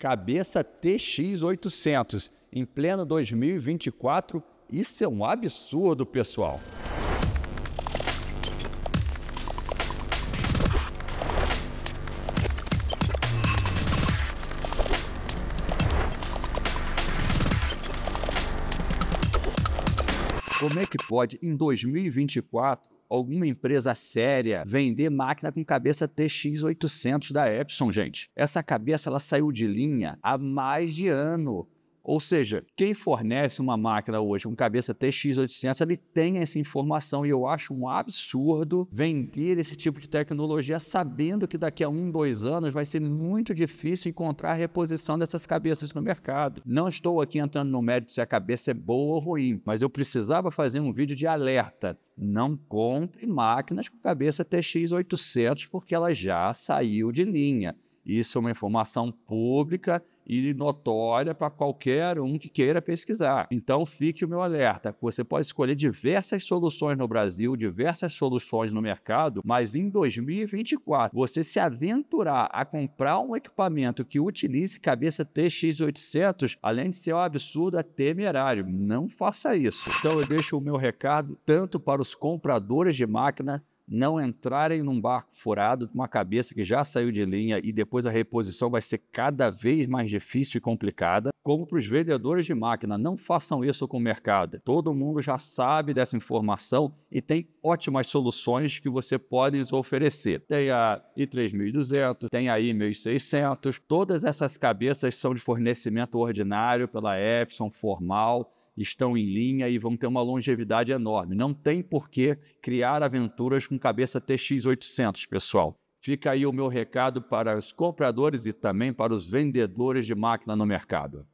cabeça TX800 em pleno 2024. Isso é um absurdo, pessoal. Como é que pode, em 2024, alguma empresa séria vender máquina com cabeça TX800 da Epson, gente. Essa cabeça ela saiu de linha há mais de ano. Ou seja, quem fornece uma máquina hoje, um cabeça TX800, ele tem essa informação e eu acho um absurdo vender esse tipo de tecnologia sabendo que daqui a um, dois anos vai ser muito difícil encontrar a reposição dessas cabeças no mercado. Não estou aqui entrando no mérito se a cabeça é boa ou ruim, mas eu precisava fazer um vídeo de alerta. Não compre máquinas com cabeça TX800 porque ela já saiu de linha. Isso é uma informação pública e notória para qualquer um que queira pesquisar. Então, fique o meu alerta: você pode escolher diversas soluções no Brasil, diversas soluções no mercado, mas em 2024, você se aventurar a comprar um equipamento que utilize cabeça TX800, além de ser um absurdo, é temerário. Não faça isso. Então, eu deixo o meu recado tanto para os compradores de máquina não entrarem num barco furado com uma cabeça que já saiu de linha e depois a reposição vai ser cada vez mais difícil e complicada, como para os vendedores de máquina, não façam isso com o mercado. Todo mundo já sabe dessa informação e tem ótimas soluções que você pode oferecer. Tem a i3200, tem a i1600, todas essas cabeças são de fornecimento ordinário pela Epson, formal, estão em linha e vão ter uma longevidade enorme. Não tem por que criar aventuras com cabeça TX800, pessoal. Fica aí o meu recado para os compradores e também para os vendedores de máquina no mercado.